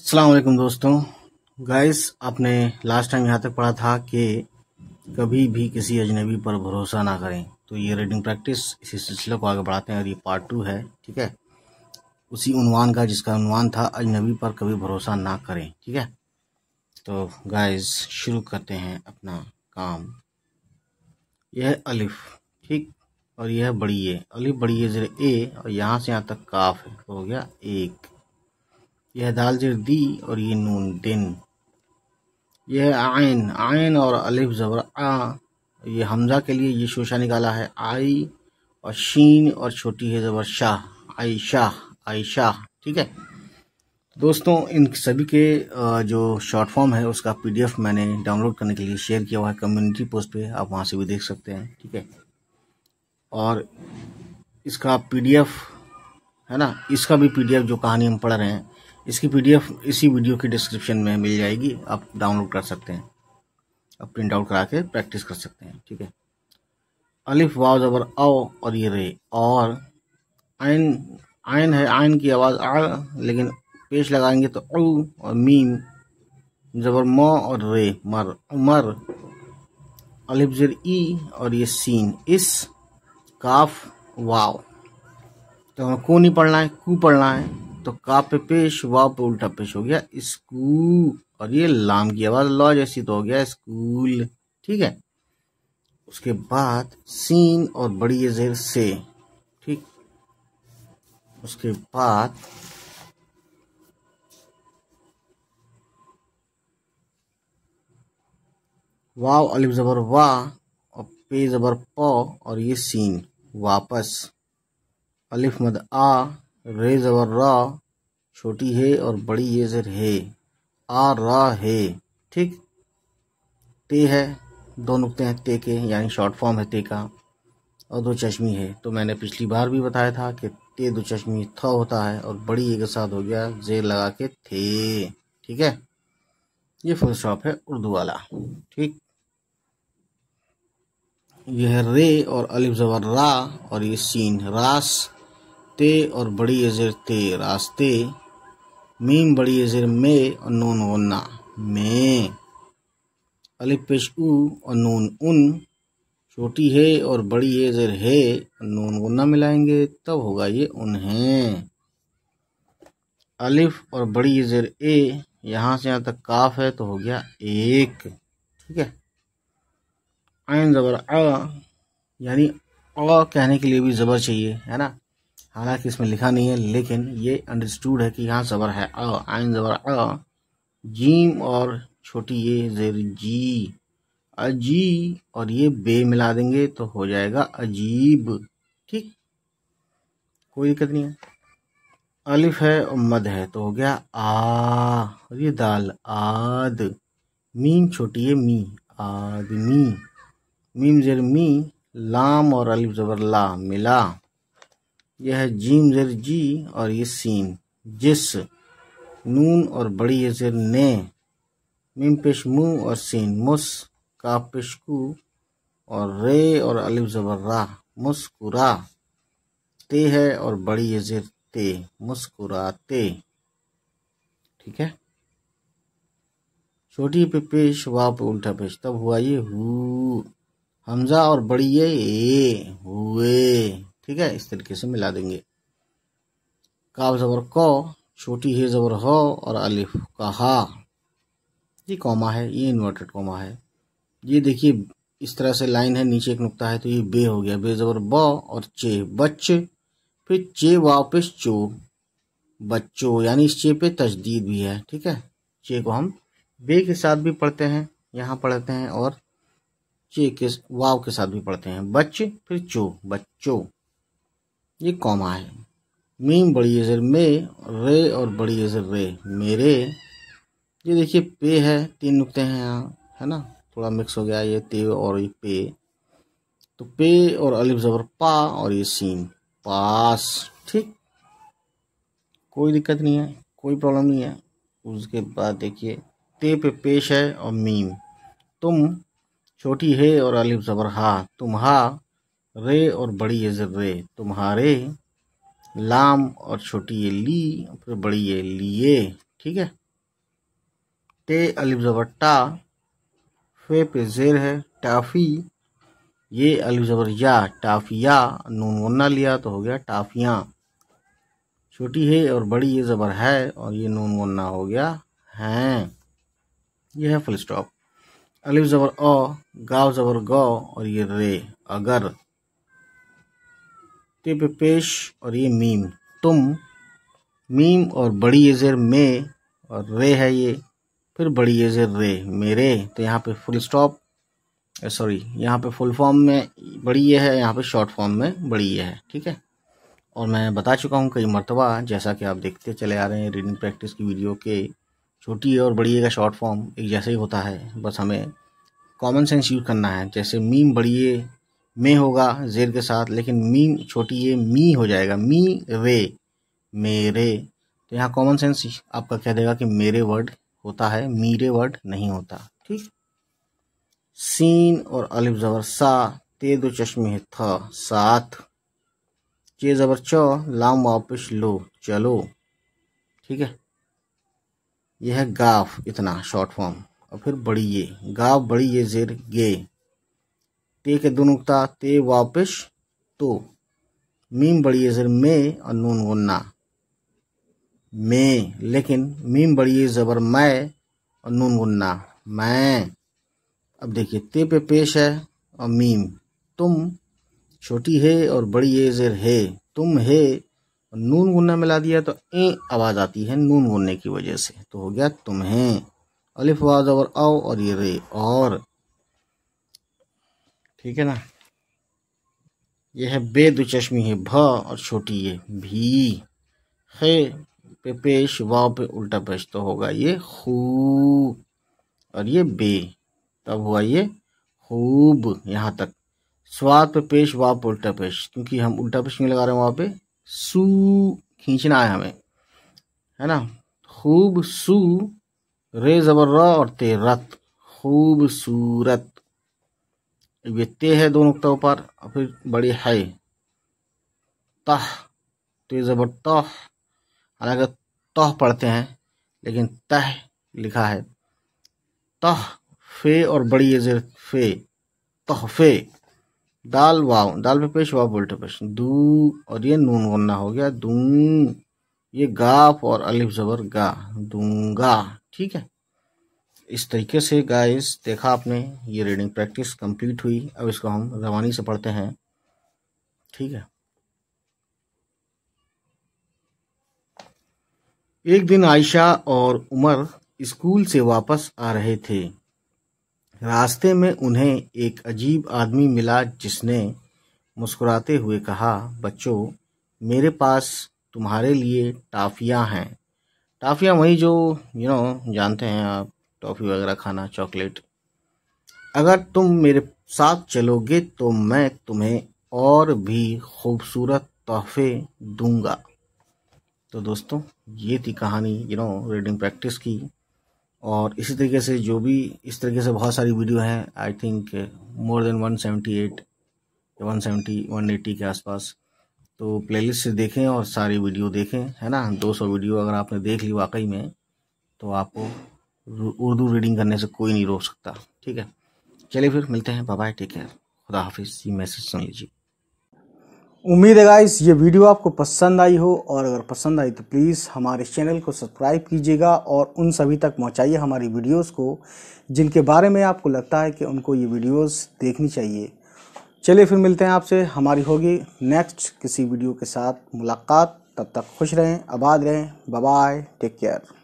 असलम दोस्तों गाइस आपने last time यहाँ तक पढ़ा था कि कभी भी किसी अजनबी पर भरोसा ना करें तो ये रीडिंग प्रैक्टिस इसी सिलसिले को आगे बढ़ाते हैं और ये पार्ट टू है ठीक है उसी उनवान का जिसका उनवान था अजनबी पर कभी भरोसा ना करें ठीक है तो गाइस शुरू करते हैं अपना काम यह है अलिफ ठीक और यह बड़ी ए अलिफ बड़ी ए ज़र ए और यहाँ से यहाँ तक काफ है हो गया एक यह दाल जर दी और ये नून दिन यह आयन आयन और अलिफ जबर आ ये हमजा के लिए ये शोशा निकाला है आई और शीन और छोटी है जबर शाह आई शाह आई शाह ठीक है दोस्तों इन सभी के जो शॉर्ट फॉर्म है उसका पीडीएफ मैंने डाउनलोड करने के लिए शेयर किया हुआ है कम्युनिटी पोस्ट पे आप वहाँ से भी देख सकते हैं ठीक है और इसका पीडीएफ है ना इसका भी पीडीएफ जो कहानी हम पढ़ रहे हैं इसकी पीडीएफ इसी वीडियो की डिस्क्रिप्शन में मिल जाएगी आप डाउनलोड कर सकते हैं आप प्रिंट आउट करा के प्रैक्टिस कर सकते हैं ठीक है अलिफ वाव जबर अ और ये रे और आयन आयन है आयन की आवाज़ आ लेकिन पेश लगाएंगे तो उ और मीम जबर म और रे मर उमर अलिफ जर ई और ये सीन इस काफ वाव तो हमें को नहीं पढ़ना है कू पढ़ना है तो का पे पेश वाप उल्टा पेश हो गया स्कूल और ये लाम की आवाज लॉ जैसी तो हो गया स्कूल ठीक है उसके बाद सीन और बड़ी जेर से ठीक उसके बाद वाव अलिफ जबर वाह और पे जबर पौ और ये सीन वापस अलिफ मद आ रे ज़बर छोटी है और बड़ी ये ज़र है आ रा है ठीक ते है दो नुकते हैं ते के यानी शॉर्ट फॉर्म है ते का और दो चश्मी है तो मैंने पिछली बार भी बताया था कि ते दो चश्मी थ होता है और बड़ी ये के साथ हो गया जे लगा के थे ठीक है ये फुल स्टॉप है उर्दू वाला ठीक यह रे और अलिफ जवर रा और ये सीन रास ते और बड़ी अजर ते रास्ते मीम बड़ी अजर मे और नून वन्ना मे अलिपेश और नून उन छोटी है और बड़ी है जर है नून गुन्ना मिलाएंगे तब होगा ये उन्हें अलिफ और बड़ी जर ए यहाँ से यहाँ तक काफ है तो हो गया एक ठीक है आयन ज़बर आ यानी अ कहने के लिए भी ज़बर चाहिए है ना हालांकि इसमें लिखा नहीं है लेकिन ये अंडरस्टूड है कि यहाँ जबर है अ आइन जबर अ जीम और छोटी ये जेर जी अजी और ये बे मिला देंगे तो हो जाएगा अजीब ठीक कोई दिक्कत नहीं है अलिफ है और मद है तो हो गया आ और ये दाल आद मीम छोटी है मी आदमी मीम जेर मी लाम और अलिफ जबर ला मिला यह है जीम जर जी और ये सीन जिस नून और बड़ी जर ने मिम पेश मुँह और सीन मुस का पेशकू और रे और अलिफ जबर्रा मुस्कुरा ते है और बड़ी जर ते मुस्कुराते ठीक है छोटी पे पेश वाप उल्टा पेश तब हुआ ये हु हमजा और बड़ी ये ए हुए ठीक है इस तरीके से मिला देंगे काब जबर क छोटी है जबर हो और अलिफ का हा ये कॉमा है ये इन्वर्टेड कॉमा है ये देखिए इस तरह से लाइन है नीचे एक नुकता है तो ये बे हो गया बे जबर ब और चे बच्चे फिर चे वापस चो बच्चो यानी इस चे पे तजदीद भी है ठीक है चे को हम बे के साथ भी पढ़ते हैं यहाँ पढ़ते हैं और चे के वाव के साथ भी पढ़ते हैं बच्चे फिर चो बच्चों ये कॉमा है मीम बड़ी अजर मे रे और बड़ी अजर रे मेरे ये देखिए पे है तीन नुकते हैं यहाँ है ना थोड़ा मिक्स हो गया ये ते और ये पे तो पे और अलिफ जबर पा और ये सीन पास ठीक कोई दिक्कत नहीं है कोई प्रॉब्लम नहीं है उसके बाद देखिए ते पे पेश है और मीम तुम छोटी है और अलिफ जबर हा तुम हा रे और बड़ी ये जर्रे तुम्हारे लाम और छोटी ये ली फिर बड़ी ये लिए ठीक है ते अलिफ जबर टा फे पे जेर है टाफी ये अलिफ जबर या टाफिया नून वन्ना लिया तो हो गया टाफिया छोटी है और बड़ी ये ज़बर है और ये नून वन्ना हो गया हैं यह है फुल स्टॉप अलिफ ज़बर अ गाव ज़बर गौ और ये रे अगर टिप पेश और ये मीम तुम मीम और बड़ी एजर मे और रे है ये फिर बड़ी एजर रे मेरे तो यहाँ पे फुल स्टॉप सॉरी यहाँ पे फुल फॉर्म में बड़ी ये है यहाँ पे शॉर्ट फॉर्म में बड़ी ये है ठीक है और मैं बता चुका हूँ कई मरतबा जैसा कि आप देखते चले आ रहे हैं रीडिंग प्रैक्टिस की वीडियो के छोटी और बड़ी का शॉर्ट फॉर्म एक जैसा ही होता है बस हमें कॉमन सेंस यूज़ करना है जैसे मीम बड़ी में होगा जेर के साथ लेकिन मी छोटी ये मी हो जाएगा मी वे मेरे तो यहाँ कॉमन सेंस आपका कह देगा कि मेरे वर्ड होता है मेरे वर्ड नहीं होता ठीक सीन और अलिफ जबर सा ते दो चश्मे थ सात चे जबर चौ लाम वापस लो चलो ठीक है यह है गाफ इतना शॉर्ट फॉर्म और फिर बड़ी ये गाफ बड़ी ये जेर गे टे के दो नुकता ते वापिस तो मीम बड़ी ज़र में और नून गुन्ना में लेकिन मीम बड़ी ज़बर मैं और नून गुन्ना मैं अब देखिए ते पे पेश है और मीम तुम छोटी है और बड़ी ए ज़र है तुम है और नून गुन्ना मिला दिया तो ए आवाज़ आती है नून गुन्ने की वजह से तो हो गया तुम्हें अलिफ वाज और आओ और ये रे और ठीक है ना ये है बे चश्मी है भ और छोटी ये भी है पे पेश वाव पे उल्टा पेश तो होगा ये खूब और ये बे तब हुआ ये खूब यहाँ तक स्वाद पे पेश वाव पे उल्टा पेश क्योंकि हम उल्टा पेश में लगा रहे हैं वहाँ पे सू खींचना है हमें है ना खूब सू रे जबर और तेरत खूबसूरत व्यक्ति है दो नुकता ऊपर और फिर बड़ी है तह तो ये ज़बर तह हालांकि तह पढ़ते हैं लेकिन तह लिखा है तह फे और बड़ी फे तह फे तहफे दाल वाव दाल पे पेश वाव बोलते पेश दू और ये नून वन्ना हो गया दू ये गाफ और अलिफ जबर गा दूंगा ठीक है इस तरीके से गाइस देखा आपने ये रीडिंग प्रैक्टिस कंप्लीट हुई अब इसको हम रवानी से पढ़ते हैं ठीक है एक दिन आयशा और उमर स्कूल से वापस आ रहे थे रास्ते में उन्हें एक अजीब आदमी मिला जिसने मुस्कुराते हुए कहा बच्चों मेरे पास तुम्हारे लिए टाफियां हैं टाफियां वही जो यू नो जानते हैं आप टॉफ़ी वगैरह खाना चॉकलेट अगर तुम मेरे साथ चलोगे तो मैं तुम्हें और भी खूबसूरत तोहफे दूंगा तो दोस्तों ये थी कहानी यू नो रीडिंग प्रैक्टिस की और इसी तरीके से जो भी इस तरीके से बहुत सारी वीडियो हैं I think more than 178 170 eighty के आसपास तो प्लेलिस्ट से देखें और सारी वीडियो देखें है ना 200 वीडियो अगर आपने देख ली वाकई में तो आपको उर्दू रीडिंग करने से कोई नहीं रोक सकता ठीक है चलिए फिर मिलते हैं बाबा टेक केयर खुदा हाफिज़ ये मैसेज सुन लीजिए उम्मीद है गाइस ये वीडियो आपको पसंद आई हो और अगर पसंद आई तो प्लीज़ हमारे चैनल को सब्सक्राइब कीजिएगा और उन सभी तक पहुँचाइए हमारी वीडियोस को जिनके बारे में आपको लगता है कि उनको ये वीडियोस देखनी चाहिए चलिए फिर मिलते हैं आपसे हमारी होगी नेक्स्ट किसी वीडियो के साथ मुलाकात तब तक खुश रहें आबाद रहें बाय टेक केयर